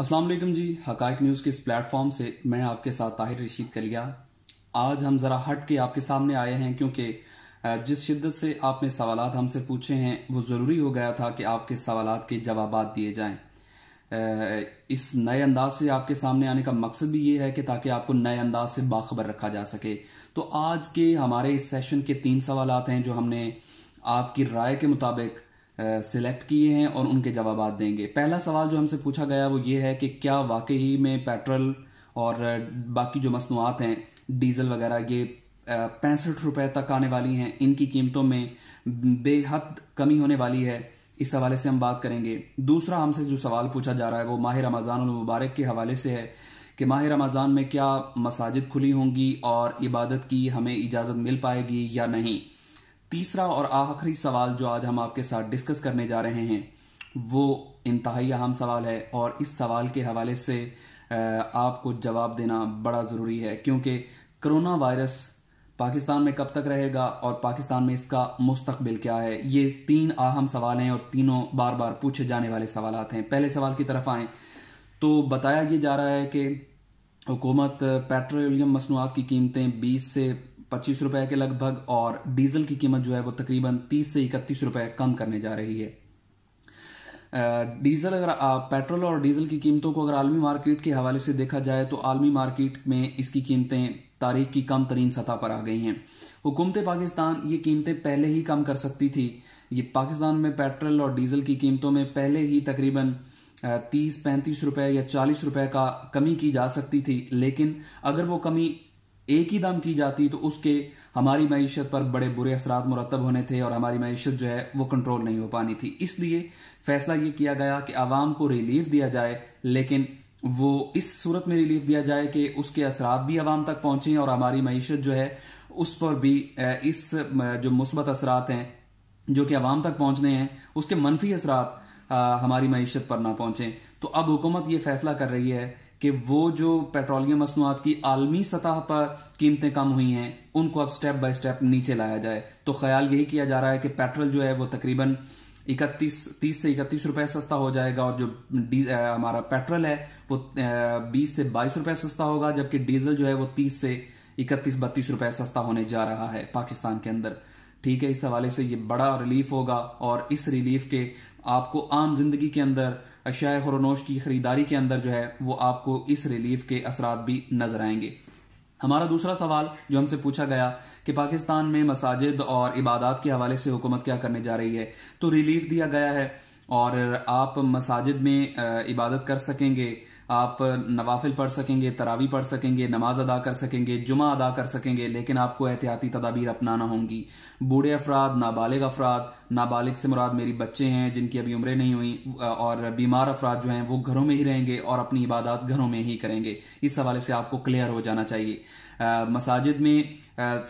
अस्सलाम वालेकुम जी हकाइक न्यूज़ के इस प्लेटफॉर्म से मैं आपके साथ ताहिर रशीद कलिया आज हम ज़रा हट के आपके सामने आए हैं क्योंकि जिस शिद्दत से आपने सवाल हमसे पूछे हैं वो ज़रूरी हो गया था कि आपके सवाल के जवाब दिए जाएं इस नए अंदाज से आपके सामने आने का मकसद भी ये है कि ताकि आपको नए अंदाज से बाखबर रखा जा सके तो आज के हमारे इस सेशन के तीन सवाल हैं जो हमने आपकी राय के मुताबिक सिलेक्ट किए हैं और उनके जवाब देंगे पहला सवाल जो हमसे पूछा गया वो ये है कि क्या वाकई में पेट्रोल और बाकी जो मसनूआत हैं डीजल वगैरह ये पैंसठ रुपए तक आने वाली हैं इनकी कीमतों में बेहद कमी होने वाली है इस हवाले से हम बात करेंगे दूसरा हमसे जो सवाल पूछा जा रहा है वो माह रमज़ान मुबारक के हवाले से है कि माह रमज़ान में क्या मसाजिद खुली होंगी और इबादत की हमें इजाज़त मिल पाएगी या नहीं तीसरा और आखिरी सवाल जो आज हम आपके साथ डिस्कस करने जा रहे हैं वो इंतहाई अहम सवाल है और इस सवाल के हवाले से आपको जवाब देना बड़ा ज़रूरी है क्योंकि कोरोना वायरस पाकिस्तान में कब तक रहेगा और पाकिस्तान में इसका मुस्तबिल क्या है ये तीन अहम सवाल हैं और तीनों बार बार पूछे जाने वाले सवाल हैं पहले सवाल की तरफ आए तो बताया ये जा रहा है कि हुकूमत पेट्रोलियम मसनूआत की कीमतें 20 से पच्चीस रुपए के लगभग और डीजल की कीमत जो है वो तकरीबन तीस से इकतीस रुपए कम करने जा रही है डीजल अगर पेट्रोल और डीजल की कीमतों को अगर आलमी मार्केट के हवाले से देखा जाए तो आलमी मार्केट में इसकी कीमतें तारीख की कम तरीन सतह पर आ गई हैं हुकूमत पाकिस्तान ये कीमतें पहले ही कम कर सकती थी ये पाकिस्तान में पेट्रोल और डीजल की कीमतों में पहले ही तकरीबन तीस पैंतीस रुपए या चालीस रुपए का कमी की जा सकती थी लेकिन अगर वो कमी एक ही दम की जाती तो उसके हमारी मीशत पर बड़े बुरे असरा मुरतब होने थे और हमारी मीशत जो है वो कंट्रोल नहीं हो पानी थी इसलिए फैसला ये किया गया कि आवाम को रिलीफ दिया जाए लेकिन वो इस सूरत में रिलीफ दिया जाए कि उसके असरात भी आवाम तक पहुंचे और हमारी मीशत जो है उस पर भी इस जो मुस्बत असरात हैं जो कि आवाम तक पहुंचने हैं उसके मनफी असरात हमारी मीशत पर ना पहुंचे तो अब हुकूमत ये फैसला कर रही है कि वो जो पेट्रोलियम मसनूआत की आलमी सतह पर कीमतें कम हुई हैं उनको अब स्टेप बाय स्टेप नीचे लाया जाए तो ख्याल यही किया जा रहा है कि पेट्रोल जो है वो तकरीबन इकतीस तीस से इकतीस रुपए सस्ता हो जाएगा और जो हमारा पेट्रोल है वो बीस से बाईस रुपए सस्ता होगा जबकि डीजल जो है वो तीस से इकतीस बत्तीस रुपए सस्ता होने जा रहा है पाकिस्तान के अंदर ठीक है इस हवाले से ये बड़ा रिलीफ होगा और इस रिलीफ के आपको आम जिंदगी के अंदर अशिया खरोनोश की ख़रीदारी के अंदर जो है वो आपको इस रिलीफ के असरा भी नज़र आएंगे हमारा दूसरा सवाल जो हमसे पूछा गया कि पाकिस्तान में मसाजिद और इबादत के हवाले से हुकूमत क्या करने जा रही है तो रिलीफ दिया गया है और आप मसाजिद में इबादत कर सकेंगे आप नवाफिल पढ़ सकेंगे तरावी पढ़ सकेंगे नमाज अदा कर सकेंगे जुमा अदा कर सकेंगे लेकिन आपको एहतियाती तदाबीर अपनाना होंगी बूढ़े अफराद नाबालिग अफराद नाबालिग से मुराद मेरी बच्चे हैं जिनकी अभी उम्रें नहीं हुई और बीमार अफराद जो हैं वो घरों में ही रहेंगे और अपनी इबादत घरों में ही करेंगे इस हवाले से आपको क्लियर हो जाना चाहिए मसाजिद में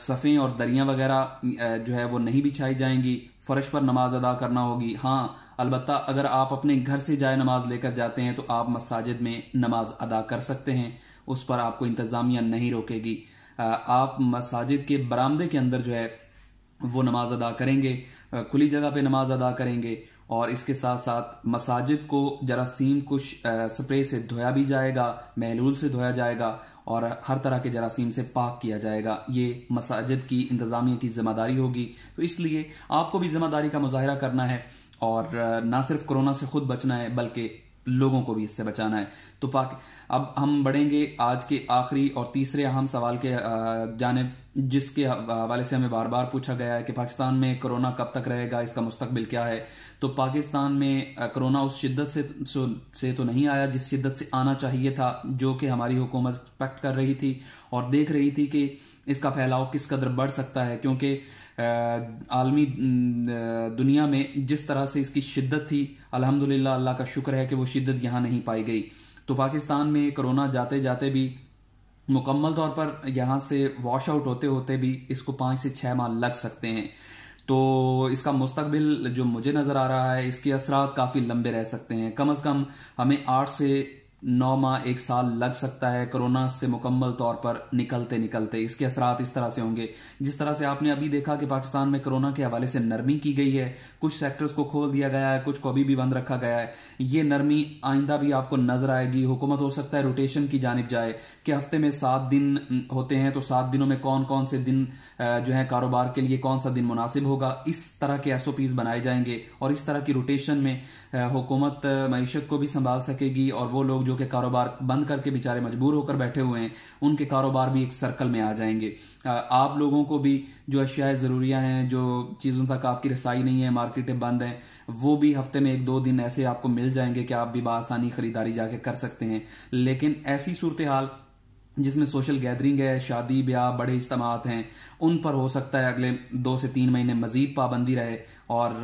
सफ़ें और दरियाँ वगैरह जो है वो नहीं बिछाई जाएंगी फर्श पर नमाज अदा करना होगी हाँ अलबत् अगर आप अपने घर से जाए नमाज लेकर जाते हैं तो आप मसाजिद में नमाज अदा कर सकते हैं उस पर आपको इंतज़ामिया नहीं रोकेगी आप मसाजिद के बरामदे के अंदर जो है वो नमाज अदा करेंगे खुली जगह पे नमाज अदा करेंगे और इसके साथ साथ मसाजिद को जरासीम कुछ स्प्रे से धोया भी जाएगा महलूल से धोया जाएगा और हर तरह के जरासीम से पाक किया जाएगा ये मसाजिद की इंतज़ामिया की जिम्मेदारी होगी तो इसलिए आपको भी जिम्मेदारी का मुजाहरा करना है और ना सिर्फ कोरोना से खुद बचना है बल्कि लोगों को भी इससे बचाना है तो पाक अब हम बढ़ेंगे आज के आखिरी और तीसरे अहम सवाल के जानब जिसके हवाले से हमें बार बार पूछा गया है कि पाकिस्तान में कोरोना कब तक रहेगा इसका मुस्तकबिल क्या है तो पाकिस्तान में कोरोना उस शिद्दत से से तो नहीं आया जिस शिद्दत से आना चाहिए था जो कि हमारी हुकूमत एक्सपेक्ट कर रही थी और देख रही थी कि इसका फैलाव किस कदर बढ़ सकता है क्योंकि आलमी दुनिया में जिस तरह से इसकी शिद्दत थी अल्हम्दुलिल्लाह अल्लाह का शुक्र है कि वो शिद्दत यहाँ नहीं पाई गई तो पाकिस्तान में कोरोना जाते जाते भी मुकम्मल तौर पर यहाँ से वॉश आउट होते होते भी इसको पाँच से छः माह लग सकते हैं तो इसका मुस्तबिल जो मुझे नज़र आ रहा है इसके असरा काफ़ी लंबे रह सकते हैं कम अज़ कम हमें आठ से नौ माह एक साल लग सकता है कोरोना से मुकम्मल तौर पर निकलते निकलते इसके असरात इस तरह से होंगे जिस तरह से आपने अभी देखा कि पाकिस्तान में कोरोना के हवाले से नरमी की गई है कुछ सेक्टर्स को खोल दिया गया है कुछ को अभी भी बंद रखा गया है ये नरमी आइंदा भी आपको नजर आएगी हुकूमत हो सकता है रोटेशन की जानब जाए कि हफ्ते में सात दिन होते हैं तो सात दिनों में कौन कौन से दिन जो है कारोबार के लिए कौन सा दिन मुनासिब होगा इस तरह के एस बनाए जाएंगे और इस तरह की रोटेशन में हुकूमत मीशत को भी संभाल सकेगी और वो लोग जो जो कि कारोबार बंद करके बेचारे मजबूर होकर बैठे हुए हैं उनके कारोबार भी एक सर्कल में आ जाएंगे आप लोगों को भी जो अशियाए ज़रूरियाँ हैं जो चीज़ों तक आपकी रसाई नहीं है मार्केटें बंद हैं वो भी हफ्ते में एक दो दिन ऐसे आपको मिल जाएंगे कि आप भी बसानी ख़रीदारी जाके कर सकते हैं लेकिन ऐसी सूरत हाल जिसमें सोशल गैदरिंग है शादी ब्याह बड़े इज्तमात हैं उन पर हो सकता है अगले दो से तीन महीने मजीद पाबंदी रहे और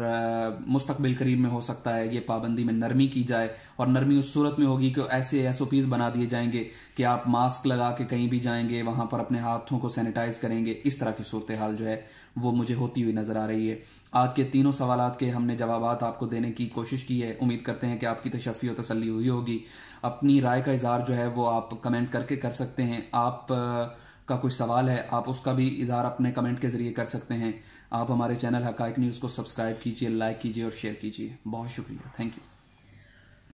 मुस्तबिल करीब में हो सकता है ये पाबंदी में नरमी की जाए और नरमी उस सूरत में होगी कि ऐसे एस ओ पीज बना दिए जाएंगे कि आप मास्क लगा के कहीं भी जाएंगे वहां पर अपने हाथों को सैनिटाइज करेंगे इस तरह की सूरत हाल जो है वो मुझे होती हुई नजर आ रही है आज के तीनों सवाल के हमने जवाब आपको देने की कोशिश की है उम्मीद करते हैं कि आपकी तशफ़ी और तसली हुई होगी अपनी राय का इजहार जो है वो आप कमेंट करके कर सकते हैं आप का कुछ सवाल है आप उसका भी इजहार अपने कमेंट के जरिए कर सकते हैं आप हमारे चैनल हकाइक न्यूज़ को सब्सक्राइब कीजिए लाइक कीजिए और शेयर कीजिए बहुत शुक्रिया थैंक यू